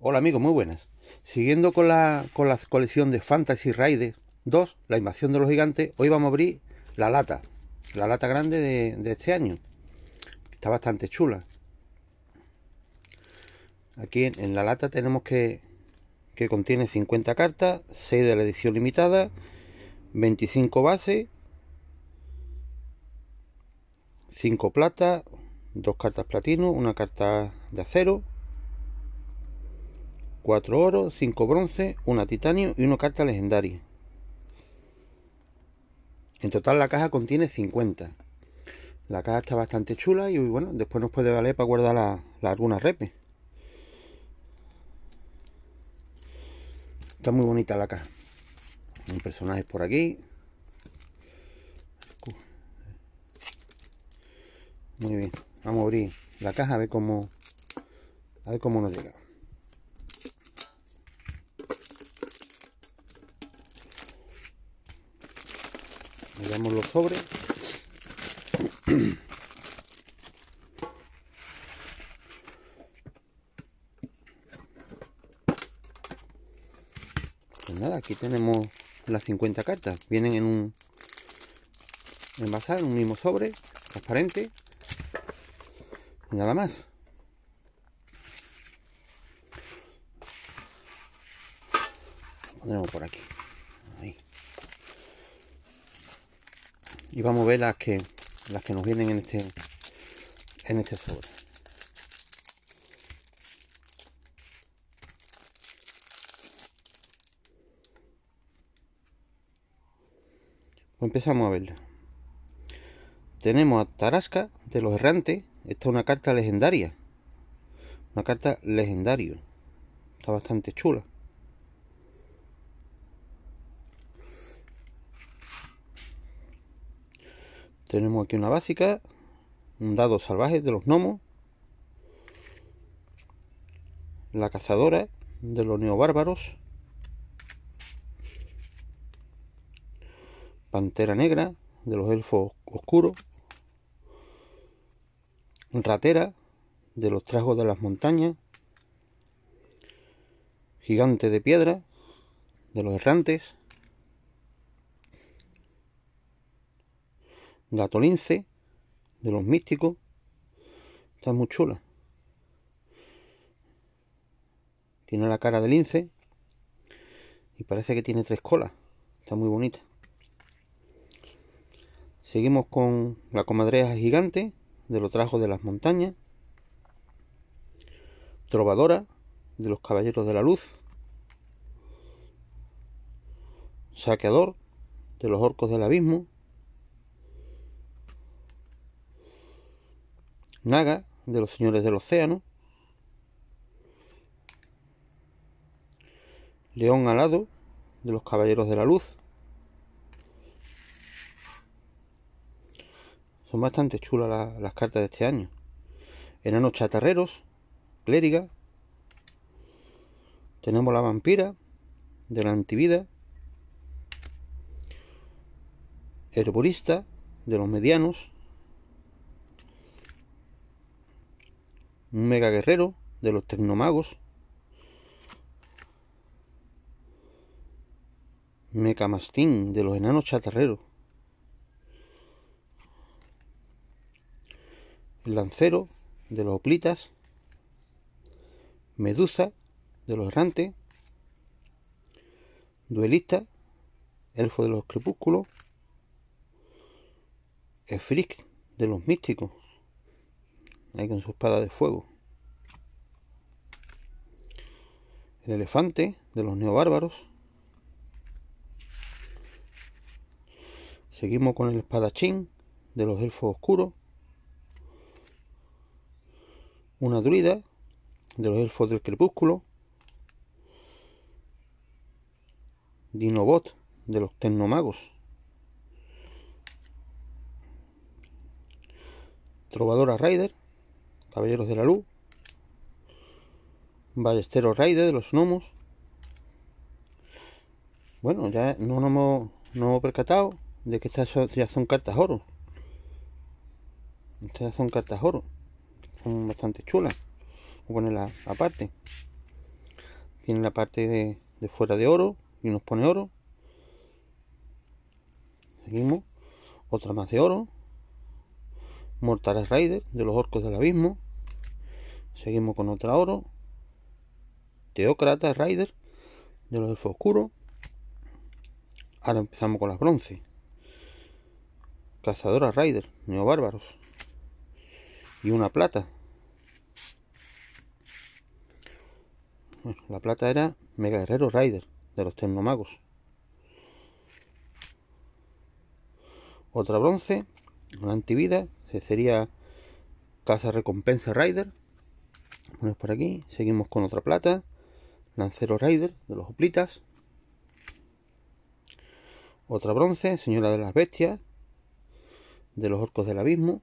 Hola amigos, muy buenas. Siguiendo con la, colección de Fantasy Raiders 2, la invasión de los gigantes, hoy vamos a abrir la lata, la lata grande de, este año. Está bastante chula. Aquí en, la lata tenemos que, que contiene 50 cartas, 6 de la edición limitada, 25 bases, 5 plata, 2 cartas platino, una carta de acero, 4 oro, 5 bronce, 1 titanio y 1 carta legendaria. En total la caja contiene 50. La caja está bastante chula y bueno, después nos puede valer para guardar la, algunas repes. Está muy bonita la caja. Un personaje por aquí. Muy bien. Vamos a abrir la caja a ver cómo. A ver cómo nos llega. Tiramos los sobres. Pues nada, aquí tenemos las 50 cartas. Vienen en un envasado en un mismo sobre, transparente. Y nada más. Lo pondremos por aquí. y vamos a ver las que las que nos vienen en este en este sobre pues empezamos a verla tenemos a Tarasca de los errantes esta es una carta legendaria una carta legendario está bastante chula Tenemos aquí una básica, un dado salvaje de los gnomos, la cazadora de los neobárbaros, pantera negra de los elfos oscuros, ratera de los tragos de las montañas, gigante de piedra de los errantes, Gato lince, de los místicos. Está muy chula. Tiene la cara de lince y parece que tiene tres colas. Está muy bonita. Seguimos con la comadreja gigante de los trajos de las montañas. Trovadora de los caballeros de la luz. Saqueador de los orcos del abismo. Naga, de los señores del océano. León alado, de los caballeros de la luz. Son bastante chulas las cartas de este año. Enanos chatarreros, clériga. Tenemos la vampira, de la antivida. Herborista, de los medianos. mega guerrero de los tecnomagos. Mecamastín de los enanos chatarreros. lancero de los oplitas. Medusa de los errantes. Duelista, elfo de los crepúsculos. Efric de los místicos ahí con su espada de fuego. El elefante de los neobárbaros. Seguimos con el espadachín de los elfos oscuros. Una druida de los elfos del crepúsculo. Dinobot de los tecnomagos. Trovadora Rider Caballeros de la Luz, Ballesteros Raider de los Gnomos. Bueno, ya no hemos, no percatado de que estas ya son cartas oro. Estas son cartas oro. Son bastante chulas. Voy a la, Tiene la parte de, fuera de oro y nos pone oro. Seguimos. Otra más de oro. mortales Raider de los Orcos del Abismo. Seguimos con otra oro. Teócrata Rider de los elfos oscuros. Ahora empezamos con las bronce. Cazadora Rider, Bárbaros Y una plata. la plata era Mega Guerrero Rider de los Tecnomagos. Otra bronce, una antivida, sería Caza Recompensa Rider. Bueno, por aquí. Seguimos con otra plata. Lancero Rider de los Oplitas, Otra bronce, Señora de las Bestias. De los Orcos del Abismo.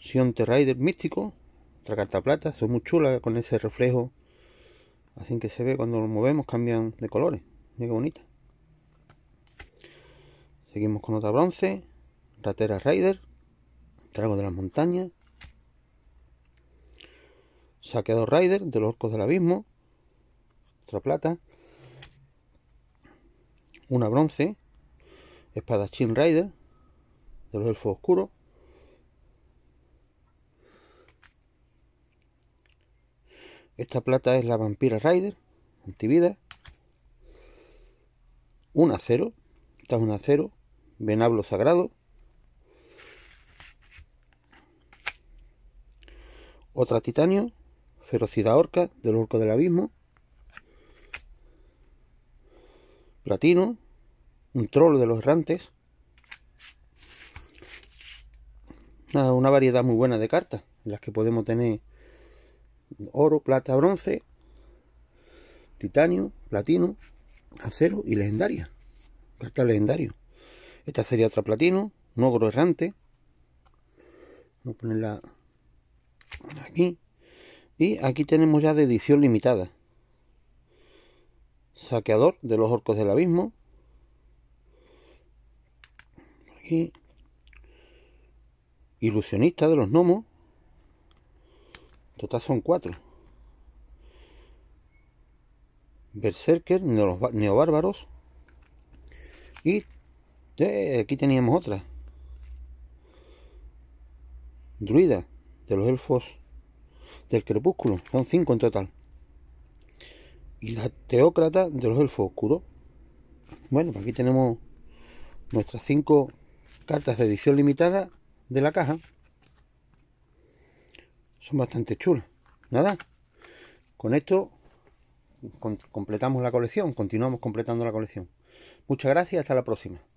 Sionte Rider Místico. Otra carta plata. Son muy chulas con ese reflejo. Así que se ve cuando lo movemos cambian de colores. Mira qué bonita. Seguimos con otra bronce. Ratera Rider. Trago de las montañas. Saqueado Rider de los Orcos del Abismo. Otra plata. Una bronce. Espadachín Rider de los Elfos Oscuros. Esta plata es la Vampira Rider, antivida. Un acero. Esta es un acero. Venablo Sagrado. otra titanio, ferocidad orca del orco del abismo, platino, un troll de los errantes. una variedad muy buena de cartas, en las que podemos tener oro, plata, bronce, titanio, platino, acero y legendaria. Carta legendario. Esta sería otra platino, un ogro errante. Vamos a ponerla Aquí. Y aquí tenemos ya de edición limitada. Saqueador de los orcos del abismo. y Ilusionista de los gnomos. Total son cuatro. Berserker, Neobárbaros. Y eh, aquí teníamos otra. Druida, de los elfos del crepúsculo. Son cinco en total. Y la teócrata de los elfos oscuros. Bueno, pues aquí tenemos nuestras cinco cartas de edición limitada de la caja. Son bastante chulas. Nada. Con esto completamos la colección. Continuamos completando la colección. Muchas gracias. Hasta la próxima.